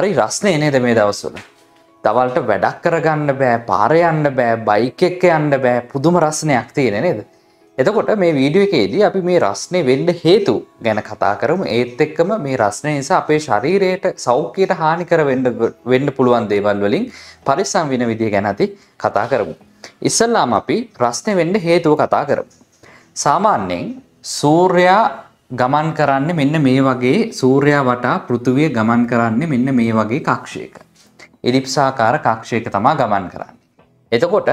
හරි රස්නේ නේද මේ දවස්වල. දවල්ට වැඩක් කරගන්න බෑ පාරයන්න බෑ බයික එක්ක යන්න බෑ පුදුම රස්නයක් තියෙන නේද. එතකොට මේ වීඩියෝ එකේදී අපි මේ රස්නේ වෙන්න හේතු ගැන කතා කරමු ඒත් එක්කම මේ රස්නය නිසා අපේ ශරීරයට සෞඛ්‍යයට හානිකර වෙන්න පුළුවන් දේවල් වලින් පරිස්සම් වෙන විදිහ ගැන ඇති කතා කරමු. ඉස්සල්ලාම අපි රස්නේ වෙන්න හේතුව කතා කරමු. සාමාන්‍යයෙන් සූර්යා ගමන් කරන්නේ මෙන්න මේ වගේ සූර්යා වටා පෘථුවිය ගමන් කරන්නේ මෙන්න මේ වගේ කක්ෂයක. එලිප්සාකාර කක්ෂයක තමා ගමන් කරන්නේ. එතකොට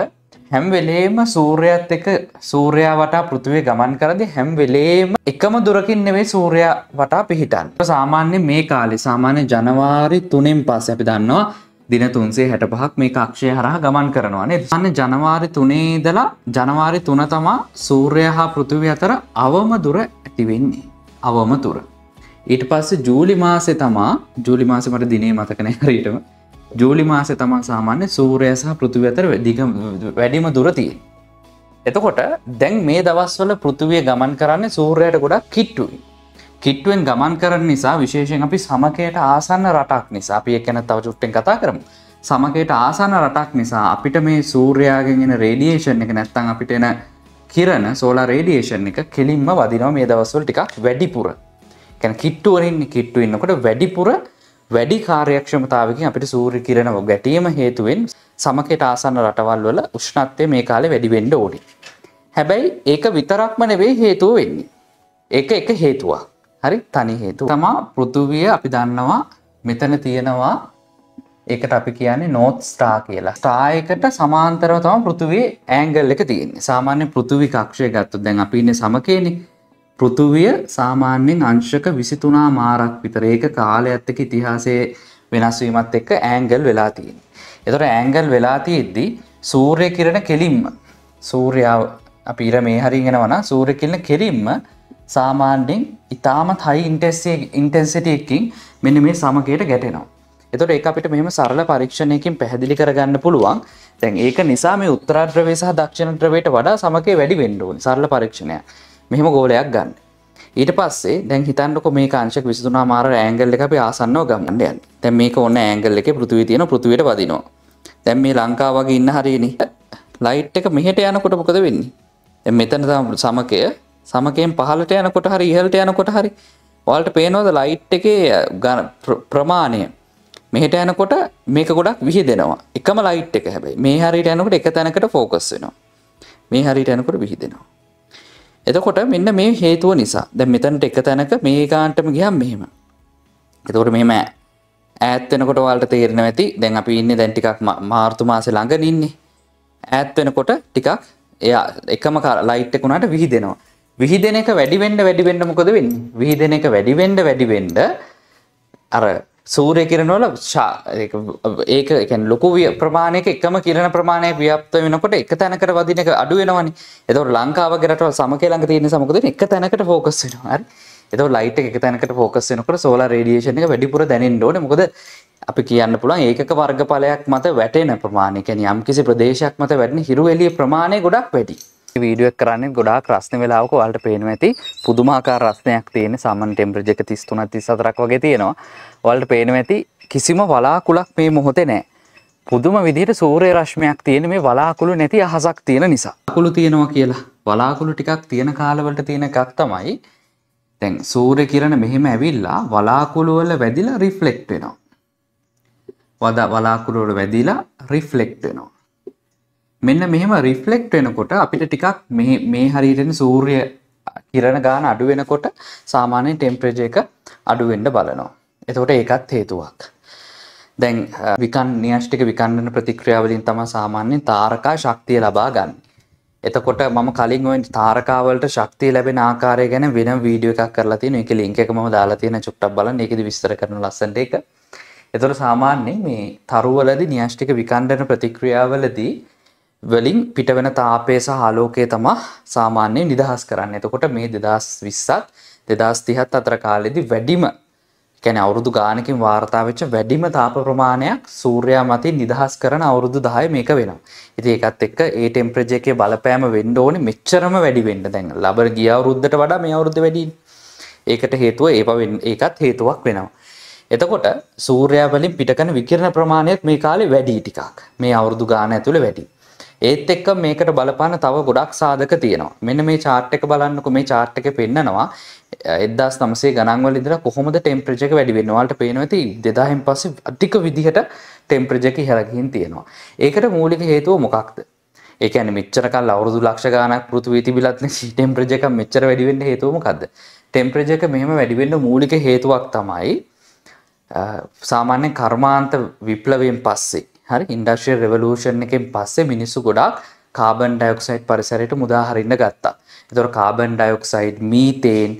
හැම් වෙලේම සූර්යත් එක සූර්යා වටා පෘථුවේ ගමන් කරදි හැම් වෙලේම එකම දුරකින් නෙවේ සූර්යා වටා පිහිටන්. සාමාන්‍ය මේ කාලේ සාමාන්‍ය ජනවාරි තුනෙන් පස් අපි දන්නවා දින තුන්සේ හැට පහක් මේ අක්ෂය හරහ ගමන් කරනවානේ අන්න ජනවාරි තුනේදලා ජනවාරි තුන තමා සූර්ය හා පෘථිවි අතර අවම දුර ඇතිවෙන්නේ. අවම තුර. ඊට පස්ස ජූලි මාසෙ තමා ජූලි මාස මට දිනේ මතකන හරිටම ජූලි මාසෙ තමා සාමාන්‍ය සූරය සහ පෘතිව අතර දිග වැඩිම දුරතිය. එතකොට දැන් මේ දවස්වල පෘතිවිය ගමන් කරන්නේ සූර්යට ගොඩක් කිට්ටුයි. කිට්ටුවෙන් ගමන් කරන නිසා විශේෂෙන් අපි සමකයට ආසන්න රටක් නිසා අපි එක් ගැන තව චුට්ටෙන් කතා කරමු. සමකයට ආසන්න රටක් නිසා අපිට මේ සූර්යාගෙන් එන රේඩියේෂන් එක නැත්තං අපිට එන කිරණ සෝලා රේඩියේෂන් එක කෙලින්ම වදිනවා මේ දවස්වල ටිකක් වැඩිපුර කැන කිට්ටුවරින් කිට්ටු ඉන්නකොට වැඩිපුර වැඩි කාර්යක්ෂමතාවකින් අපිට සූරි කිරණ ගැටීම හේතුවෙන් සමකට ආසන්න රටවල් වල උෂ්ණත්වය මේ කාලෙ වැඩිවෙන්ඩ ඕඩි. හැබැයි ඒක විතරක්ම නෙවෙයි හේතුව වෙන්නේ. ඒක එක හේතුවා. හරි තනි හේතු තමා පෘතුවිය අපි දන්නවා මෙතන තියෙනවා ඒකට අපි කියන්නේ නෝත් ස්ටා කියලා ස්ටායකට සමාන්තරව තම පෘතුවේ ඇංගල් එක තියන්නේ සාමාන්‍ය පෘතුවි කක්ෂය ගත්තු දැන් අපි ඉන්න සමකේනි පෘතුවිය සාමාන්‍යෙන් අංශක විසිතුනා මාරක් විතර ඒක කාලය ඇත්තක ඉතිහාසේ වෙනස්වීමත් එක්ක ඇංගල් වෙලා තියෙන. එතොට ඇංගල් වෙලාතියෙද්දී සූර්ය කිරණ කෙලින්ම සූර්යාව අපි ඉර මේ හරිගෙන වන සූරකිල්න කෙරින්ම සාමාන්්ඩෙන් ඉතාමත් හයි ඉන්ටෙස්සේ ඉන්ටෙන්සිටයකින් මෙනි මේ සමකයට ගැටෙනවා. එතොට ඒ අපිට මෙම සරල පරීක්ෂණයකින් පැහැදිලි කරගන්න පුළුවන් තැන් ඒක නිසා මේ උත්තරාද්‍රවේ සහ දක්ෂණත්‍රවයට වඩා සමකේ වැඩි වෙන්ඩුවන් සරල පරීක්ෂණය මෙහෙම ගෝලයක් ගන්න ඊට පස්සේ දැන් හිතන්නක මේ කාංශක විසිතුනා මාර ඇංගල්ල එක අපි ආසන්නෝ ගමන්ඩයන් තැන් මේක ඔන්න ඇංගල් එක පෘතිවි තියෙන පෘතිවයට වදිනවා දැන් මේ ලංකා වගේ ඉන්න හරිනි ලයිට් එක මෙහට යනකොට මොකද වෙන්නේ මෙතන සමකය සමකෙන් පහලට යනකොට හරි ඉහලට යනකොට හරි වල්ට පේනෝද ලයිට් එක ගන ප්‍රමාණය මෙහට යනකොට මේක ගොඩක් විහි දෙනවා එකම ලයිට් එක හැබයි මේ හරිට යනකට එක තැනකට ෆෝකස් වෙනවා මේ හරිට යනකොට විහි දෙෙනවා එතකොට මෙන්න මේ හේතුව නිසා දැ මෙතැනට එක තැනක මේ ගාන්ටම ගියම් මෙහෙම එතකොට මෙම ඇත්වෙනකොට වල්ට තේරෙන ඇති දැන් අපි ඉන්න දැන් ටිකක් මාර්තු මාස ළඟ ඉන්නේ ඇත්වෙනකොට ටිකක් එයා එකම කා ලයිට්කුණට විහි දෙෙනවා විහිදෙන එක වැඩිවෙන්ඩ වැඩිවෙන්න මොකද වෙන්න විහිදෙන එක වැඩිවෙන්ඩ වැඩිවෙන්ඩ අර සූරය කිරණවල ඒක එකන් ලොකු ප්‍රමාණයක එකම කිරණ ප්‍රමාණය ව්‍යප්ත වෙනකොට එක තැනකට වදින එක අඩු වෙනවනි එතවට ලංකාවගේ රටවල් සමකේ ළඟ තියෙන සමකද එක තැනකට ෆෝකස් වෙනවා එත ලයිට් එක තැනකට ෆෝකස් වෙනකට සෝලා රේඩියේෂන් එක වැඩිපුර දැනෙන්න ඕන මොකද අපි කියන්න පුළුවන් ඒක වර්ගඵලයක් මත වැටෙන ප්‍රමාණය කැන යම් කිසි ප්‍රදේශයක් මත වැඩන හිරුවෙලිය ප්‍රමාණය ගොඩක් වැඩි වීඩියක් කරන්න ගොඩා ක්‍රස්න වෙලාවක වලට පේනු ඇති පුදුමාකා රස්නයක් තියෙන සමන් ටෙම්ප්‍රජ එක තිස්තුනත් සතරක් වගේ තියෙනවා වලට පේනු ඇති කිසිම වලාකුලක් මේ මොහොතේ නෑ පුදුම විදිහට සූරය රශ්මයක් තියෙන මේ වලාකුළු නැති අහසක් තියෙන නිසා කුළු තියෙනවා කියලා වලාකුළු ටිකක් තියෙන කාලවලට තියෙන එකක් තමයි තැන් සූරය කිරණ මෙහෙම ඇවිල්ලා වලාකුළුවල වැදිලා රිෆ්ලෙක්් වෙනවා වද වලාකුළුවල වැදිලා රිෆ්ලෙක්් වෙනවා මෙන්න මෙහෙම රිෆ්ලෙක්ට් වෙනකොට අපිට ටිකක් මේ හරිරෙන් සූර්ය කිරණ ගාන අඩු වෙනකොට සාමාන්‍ය ටෙම්ප්‍රජ එක අඩුවෙන්ඩ බලනවා. එතකොට ඒකත් හේතුවක්. දැන් විකන් නිියෂ්ටික විකණ්ඩන ප්‍රතික්‍රියාවලින් තම සාමාන්‍යෙන් තාරකා ශක්තිය ලබා ගන්න. එතකොට මම කලින් ඔෙන් තාරකාවලට ශක්තිය ලැබෙන ආකාරය ගැන වෙන වීඩියෝ එකක් කරලා තියෙන එක ලින්ක එක ම දාලා තියෙන චුට්ටක් බල එකද විස්තර කරන ලස්සට එක එතොට සාමාන්‍යයෙන් මේ තරුවලදි න්‍යෂ්ටික විකණ්ඩන ප්‍රතික්‍රියාවලදී වලින් පිටවන තාපය සහ ආලෝකය තමා සාමාන්‍යයෙන් නිදහස් කරන්න. එතකොට මේ 2020ත් 2030ත් අතර කාලෙදි වැඩිම කියන්නේ අවුරුදු ගානකින් වාර්තා වෙච්ච වැඩිම තාප ප්‍රමාණයක් සූර්යා මතින් නිදහස් කරන අවුරුදු 10 මේක වෙනවා. ඉතින් ඒකත් එක්ක ඒ ටෙම්පරේචර් එකේ බලපෑම වෙන්න ඕනේ මෙච්චරම වැඩි වෙන්න. දැන් ලබර ගිය අවුරුද්දට වඩා මේ අවුරුද්ද වැඩි. ඒකට හේතුව ඒව ඒකත් හේතුවක් වෙනවා. එතකොට සූර්යා වලින් පිටකන විකිරණ ප්‍රමාණයත් මේ කාලේ වැඩි ටිකක්. මේ අවුරුදු ගාන ඇතුළේ වැඩි. ඒත් එක්ක මේකට බලපාන තව ගොඩක් සාධක තියෙනවා. මෙන්න මේ chart එක බලන්නකෝ මේ chart එකේ පෙන්නනවා 1900 ගණන් වල ඉඳලා කොහොමද ටෙම්පරේචර් එක වැඩි වෙන්නේ. ඔයාලට පේනවා ඇති 2000න් පස්සේ අධික විදිහට ටෙම්පරේචර් එක ඉහළ ගිහින් තියෙනවා. ඒකට මූලික හේතුව මොකක්ද? ඒ කියන්නේ මෙච්චර කාල අවුරුදු ලක්ෂ ගණනක් පෘථිවිය තිබිලත් නේ ටෙම්පරේචර් එක මෙච්චර වැඩි වෙන්න හේතුව මොකක්ද? ටෙම්පරේචර් එක මෙහෙම වැඩි වෙන්න මූලික හේතුවක් තමයි සාමාන්‍ය කර්මාන්ත විප්ලවයෙන් පස්සේ හරි ඉන්ඩක්ෂය රෙවලූෂන් එකෙන් පස්සේ මිනිස්සු ගොඩක් කාබන් ඩයොක්සයිඩ් පරිසරයට මුදාහරින්න ගත්තා. එතොර කාබන් ඩයොක්සයිඩ් මීතේන්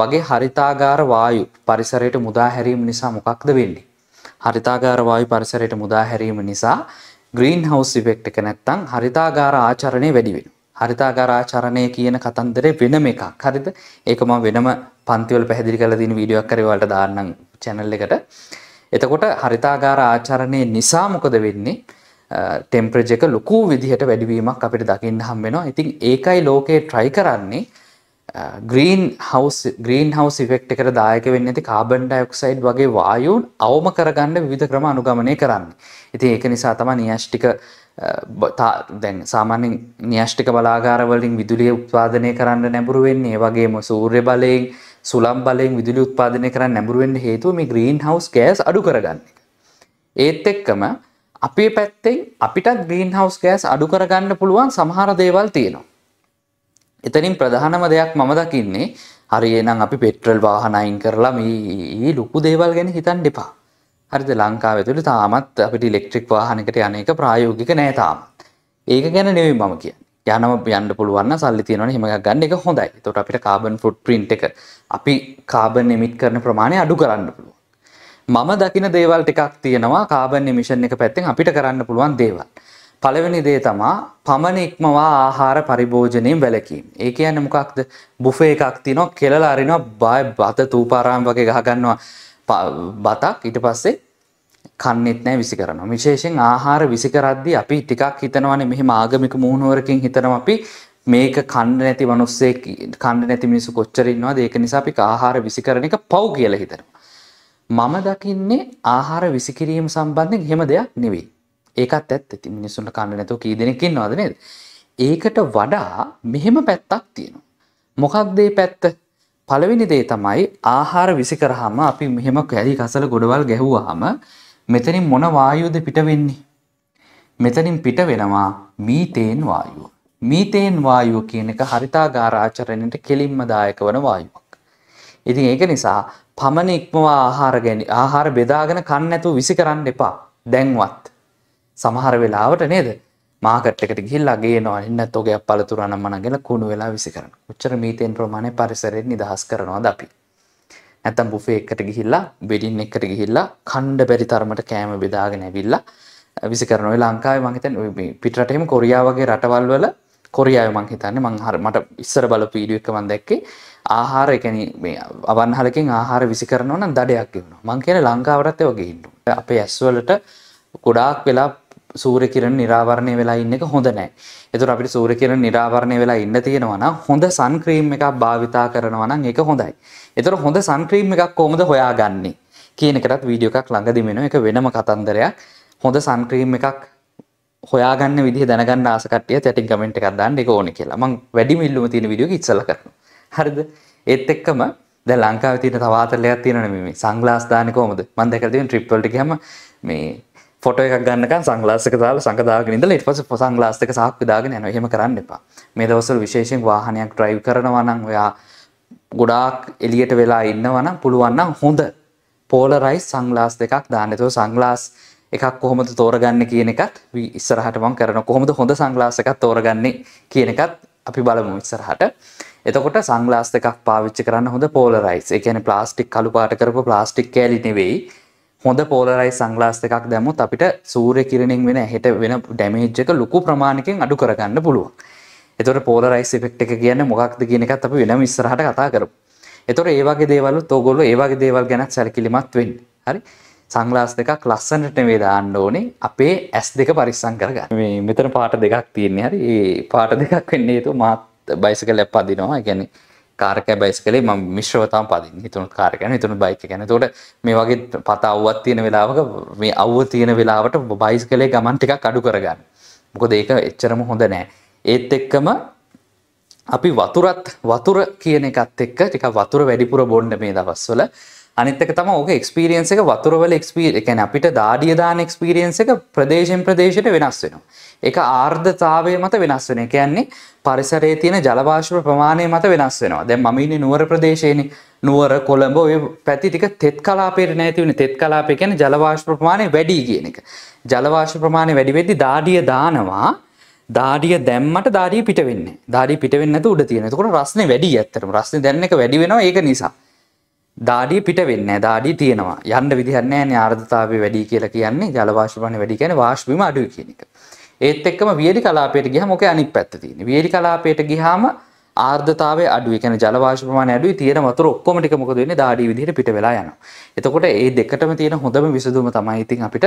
වගේ හරිතාගාර වායු පරිසරයට මුදාහැරීම නිසා මොකක්ද වෙන්නේ. හරිතාගාර වායු පරිසරයට මුදාහැරීම නිසා ග්‍රීන් හවස් ඉවෙක්් එක නැත්තං හරිතාගාර ආචරණය වැඩිවෙන. හරිතාගාර ආචරණය කියන කතන්දරේ වෙනම එකක් හරිද ඒකම වෙනම පන්තිවල පැහදිි කල දින වීඩියක් කරවලට දාන්නම් චැනල්ල එකට එතකොට හරිතාගාර ආචරණය නිසා මොකද වෙන්නේ ටෙම්ප්‍රජ එක ලොකු විදිහට වැඩිවීමක් අපිට දකින්න හම් වෙනවා ඉතින් ඒකයි ලෝකයේ ට්‍රයි කරන්නේ ග්‍රීන් හවස් ග්‍රීන් හවස් ඉෆෙක්් එකට දායක වෙන්න ඇති කාබන්ඩ යික්සයිඩ් වගේ වායුන් අවම කරගන්න විධ ක්‍රම අනුගමනය කරන්න ඉතින් ඒක නිසා තම නියෂ්ටික දැන් සාමාන්‍යෙන් න්‍යෂ්ටික බලාගාරවලින් විදුලිය උත්පාදනය කරන්න නැබුරුවෙන්නේ වගේම සූර්ය බලයෙන් සුලම් බලයෙන් විදුලි උත්පාදනය කරන්න නැඹුරුවෙන්ට හේතුව මේ ග්‍රීන් හවස් ගෑස් අඩු කරගන්න එක. ඒත් එක්කම අපේ පැත්තෙන් අපිට ග්‍රීන් හවස් ගෑස් අඩු කරගන්න පුළුවන් සමහර දේවල් තියෙනවා. එතනින් ප්‍රධානම දෙයක් මම දකින්නේ හරි එනම් අපි පෙට්‍රල් වාහනයින් කරලා මේ ලොකු දේවල් ගැන හිතන් දෙපා. හරිද ලංකාව ඇතුළේ තාමත් අපිට ඉලෙක්ට්‍රික් වාහනකට යන එක ප්‍රායෝගික නෑ තාම. ඒක ගැන නෙවෙයි මම කියන්නේ. යනම යන්න පුළුවන් සල්ලි තියෙනවන හෙම ගන්න එක හොඳයි තොට අපිට කාබන් ෆුට් ප්‍රින්ට් එක අපි කාබන් එමිට් කරන ප්‍රමාණය අඩු කරන්න පුළුවන් මම දකින දේවල් ටිකක් තියෙනවා කාබන් නිමිෂන් එක පැත්තෙන් අපිට කරන්න පුළුවන් දේවල් පළවෙනි දේ තමා පමණ ඉක්මවා ආහාර පරිභෝජනයෙන් වැලකීම් ඒ කියන්න මොකක්ද බුෆේ එකක් තිනො කෙලලා අරිනවා බය බත තූපාරාම් වගේ ගහගන්නවා බතක් ඉට පස්සේ කන්නෙත් නෑ විසි කරනවා. විශේෂෙන් ආහාර විසිකරද්දි අපි ටිකක් හිතනවනේ මෙහෙම ආගමික මුහුණුවරකින් හිතනවා අපි මේක කණ්ඩ නැති මනුස්සේ කණ්ඩ නැති මිනිසු කොච්චරන්නවා ඒක නිසා අපි ආහාර විසිකරන එක පව් කියල හිතනවා. මම දකින්නේ ආහාර විසිකිරීම සම්බන්ධෙන් හෙම දෙයක් නෙවී. ඒකත් ඇත් ඇති මිනිසුන්ට කණ්ඩ නැතු කීදෙනකින් නොදනේද. ඒකට වඩා මෙහෙම පැත්තක් තියෙනවා. මොකක්දේ පැත්ත පළවෙනි දේ තමයි ආහාර විසිකරහම අපි මෙහෙම කැරි කසල ගොඩවල් ගැහුවහම මෙතනින් මොන වායුද පිට වෙන්නේ? මෙතනින් පිට වෙනවා මීතේන් වායුව. මීතේන් වායුව කියන එක හරිතාගාර ආචරණයට කෙලින්ම දායක වන වායුවක්. ඉතින් ඒක නිසා පමණ ඉක්මවා ආහාර ගැනි ආහාර බෙදාගෙන කන්න නැතුව විසි කරන්න එපා. දැන්වත්. සමහර වෙලාවට නේද? මාකට් එකට ගිහිල්ලා ගේනවා එන්නත් ඔගේ පළතුරු අනම්මනගෙන කුණු වෙලා විසි කරනවා. උච්චර මීතේන් ප්‍රමාණය පරිසරයෙන් නිදහස් කරනවාද අපි? නැතම් බුෆේ එකට ගිහිල්ලා බෙඩින් එකට ගිහිල්ලා කණ්ඩ බැරි තරමට කෑම බෙදාගෙන ඇවිල්ලා විසි කරනව ලංකාව මහිතන් පිටරටම කොරියාවගේ රටවල් වල කොරියාව මං හිතන්නේ මංහර මට ඉස්සර බල පීඩුව එක මන් දැක්කේ ආහාර එකන අවන්හලකින් ආහාර විසි කරනවන දඩයක් වුණ මං කියන ලංකාවටත් වගේ ඉන්නු අපේ ඇස්වලට ගොඩාක් වෙලා සූරකිරණ නිරාවරණය වෙලා ඉන්න එක හොඳ නෑ. එතුර අපිට සූරකිරණ නිරාවරණය වෙලා ඉන්න තියෙනවන හොඳ සන්ක්‍රීම් එකක් භාවිතා කරනවනම් ඒක හොඳයි. එතර හොඳ සන්ක්‍රීම් එකක් කොමද හොයා ගන්නේ කියනකටත් වීඩියෝ එකක් ළඟදිමෙන එක වෙනම කතන්දරයක් හොඳ සංක්‍රීම් එකක් හොයාගන්න විදි දැනගන්න ආසකටිය තැටින් කමෙන්ට් එකක් දාන්න එක ඕන කියලා මං වැඩි මිල්ලුම තියෙන විඩියෝ ඉස්සල කරන හරිද ඒත් එක්කම ද ලංකාව තින තවාතරලයක් තියෙනන මේ සංගලාස් දානකෝමද මන්දකරදිෙන් ට්‍රිප්වලට ගම මේ ෆොට එක ගන්නක සංගලාසක දාල සංගදාගෙන ඉඳලා ඊට පස්සේ සංගලාස්තක සාක්කු දාගෙන යනවා. එහෙම කරන්න එපා. මේ දවස්වල විශේෂයෙන් වාහනයක් drive කරනවා නම් ඔයා ගොඩාක් එළියට වෙලා ඉන්නවා නම් පුළුවන් නම් හොඳ පෝලරයිස් සංගලාස් දෙකක් දාන්න. ඒතකොට සංගලාස් එකක් කොහොමද තෝරගන්නේ කියන එකත් ඉස්සරහට මම කරනවා. කොහොමද හොඳ සංගලාස් එකක් තෝරගන්නේ කියන එකත් අපි බලමු ඉස්සරහට. එතකොට සංගලාස් දෙකක් පාවිච්චි කරන්න හොඳ පෝලරයිස්. ඒ කියන්නේ ප්ලාස්ටික් කළු පාට කරපු ප්ලාස්ටික් කෑලි නෙවෙයි. හොඳ පෝලරයි සංගලාස් එකක් දැමුත් අපිට සූරය කිරණින් වෙන හෙට වෙන ඩැමේජ්ජක ලොකු ප්‍රමාණකින් අඩු කරගන්න පුළුවන්. එතොට පෝලරයිස් එපෙක්් එක කියන්න මොක්ද කියන එකත් අපි වෙන විස්සරහට කතා කරු. එතොට ඒවාගේ දේවලු තෝගොල්ල ඒවාගේ දේවල් ගැනත් සැලකිලිමත් වෙන් හරි සංගලාස් දෙකක් ලස්සනට මේ දාන්න ඕනේ අපේ ඇස් දෙක පරිස්සං කරග මෙතන පාට දෙකක් තියන්නේ හරි පාට දෙකක් වෙන්නේ තු මාත් බයිසක ලැප් අදිනවා ගැන කාරක බයිස් කලේ ම මිශ්‍රවතම පදින් හිතුනු කාරකයන හිතුන බයික ගැන තොට මේ වගේ පත අව්වත් තියෙන වෙලාවක මේ අව්ව තියෙන වෙලාවට බයිස් කලේ ගමන් ටිකක් අඩු කරගන්න මොකද ඒක එච්චරම හොඳ නෑ ඒත් එක්කම අපි වතුරත් වතුර කියන එකත් එක්ක ටික වතුර වැඩිපුර බොන්න මේ දවස්වල අනිත්තක තම ඕක එක්ස්පිරියන්ස එක වතුරවල එක්ස්පිර එකැන අපිට දාඩිය දාන එක්ස්පිරියන්ස එක ප්‍රදේශෙන් ප්‍රදේශයට වෙනස් වෙනවා. එක ආර්ධතාවය මත වෙනස් වෙන එකයන්නේ පරිසරේ තියෙන ජලභාෂව ප්‍රමාණය මත වෙනස් වෙනවා දැ මමින්න නුවර ප්‍රදේශයන නුවර කොළඹ ඔය පැතිතික තෙත් කලාපේර නැතිවන තෙත් කලාපය කියන ජලවාශ ප්‍රමාණය වැඩි කියන එක. ජලවාශ ප්‍රමාණය වැඩිවෙද්දි දාඩිය දානවා දාඩිය දැම්මට දාඩී පිටවෙන්න දාඩි පිටවෙන්න උඩ තියෙනකොට රස්න වැඩි ඇත්තරම රස්න දැන්න එක වැඩි වෙනවා ඒක නිසා. දාඩිය පිට වෙන්න දාඩිය තියෙනවා යන්න විදිහන්නේ නෑ ආර්ධතාවය වැඩි කියලා කියන්නේ ජලවාෂ්පණය වැඩි කියන්නේ වාෂ්පීම අඩුයි කියන එක. ඒත් එක්කම වියලි කලාපයට ගියහම ඔකේ අනිත් පැත්ත තියෙනවා. වියලි කලාපයට ගියහම ආර්ධතාව අඩුව කැන ජලවාශ ප්‍රමාණ අඩුව තියෙන වතුර ඔක්කොම ටික මොකද වෙන්නේ දාඩි විදිහට පිට වෙලා යනවා. එතකොට ඒ දෙකටම තියෙන හොඳම විසඳුම තමයි ඉතින් අපිට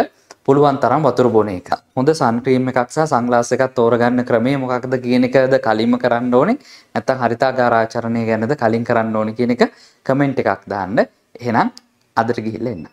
පුළුවන් තරම් වතුර බොන එක හොඳ සන්ක්‍රීම් එකක් සහ සංගලාස එකක් තෝරගන්න ක්‍රමේ මොකක්ද කියන එකද කලින්ම කරන්න ඕනේ නැත්තම් හරිතාගාරාචරණය ගැනද කලින් කරන්න ඕනේ කියන එක කමෙන්ට් එකක් දාන්න එහෙනම් අදට ගිහිල්ලා එන්න